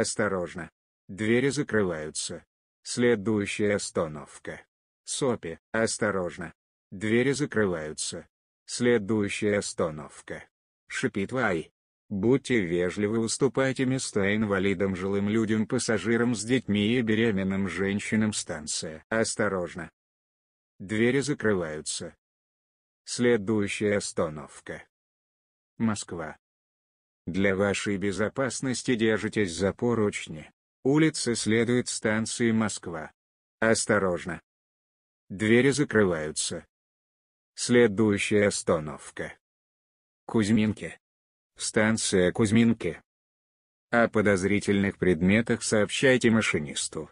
Осторожно. Двери закрываются. Следующая остановка. Сопи, осторожно. Двери закрываются. Следующая остановка. Шипит Вай. Будьте вежливы, уступайте места инвалидам, жилым людям, пассажирам с детьми и беременным женщинам станция. Осторожно. Двери закрываются. Следующая остановка. Москва. Для вашей безопасности держитесь за поручни. Улица следует станции Москва. Осторожно. Двери закрываются. Следующая остановка. Кузьминки. Станция Кузьминки. О подозрительных предметах сообщайте машинисту.